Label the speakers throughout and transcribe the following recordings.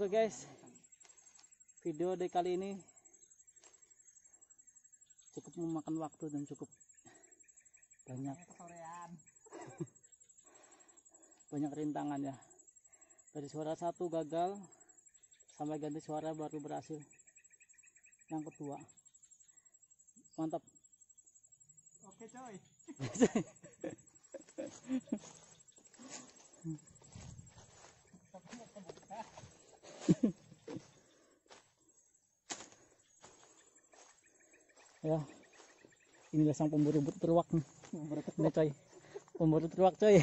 Speaker 1: Oke okay guys, video dari kali ini cukup memakan waktu dan cukup banyak banyak rintangan ya. Dari suara satu gagal sampai ganti suara baru berhasil. Yang kedua, mantap. Oke okay, coy. ya inilah sang pemburu teruak nih pemburu ini coy pemburu teruak coy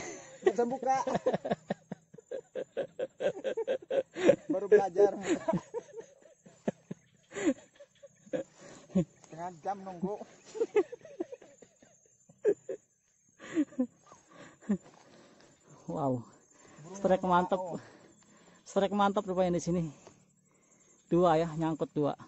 Speaker 2: baru belajar setengah jam nunggu
Speaker 1: wow strike mantap strike mantap rupanya di sini dua ya nyangkut dua